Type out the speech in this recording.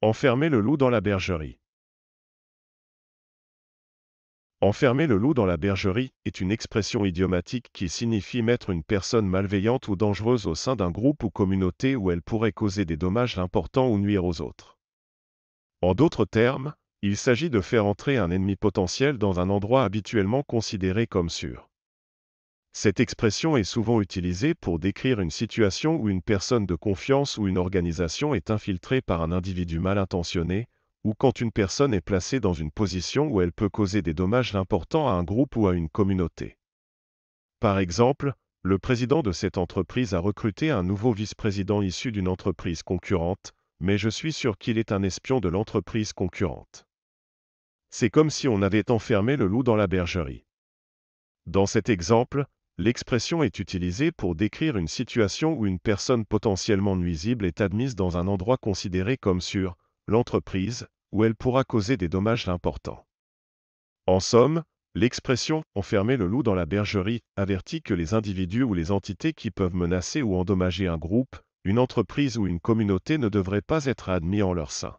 Enfermer le loup dans la bergerie. Enfermer le loup dans la bergerie est une expression idiomatique qui signifie mettre une personne malveillante ou dangereuse au sein d'un groupe ou communauté où elle pourrait causer des dommages importants ou nuire aux autres. En d'autres termes, il s'agit de faire entrer un ennemi potentiel dans un endroit habituellement considéré comme sûr. Cette expression est souvent utilisée pour décrire une situation où une personne de confiance ou une organisation est infiltrée par un individu mal intentionné, ou quand une personne est placée dans une position où elle peut causer des dommages importants à un groupe ou à une communauté. Par exemple, le président de cette entreprise a recruté un nouveau vice-président issu d'une entreprise concurrente, mais je suis sûr qu'il est un espion de l'entreprise concurrente. C'est comme si on avait enfermé le loup dans la bergerie. Dans cet exemple, L'expression est utilisée pour décrire une situation où une personne potentiellement nuisible est admise dans un endroit considéré comme sûr, l'entreprise, où elle pourra causer des dommages importants. En somme, l'expression « enfermer le loup dans la bergerie » avertit que les individus ou les entités qui peuvent menacer ou endommager un groupe, une entreprise ou une communauté ne devraient pas être admis en leur sein.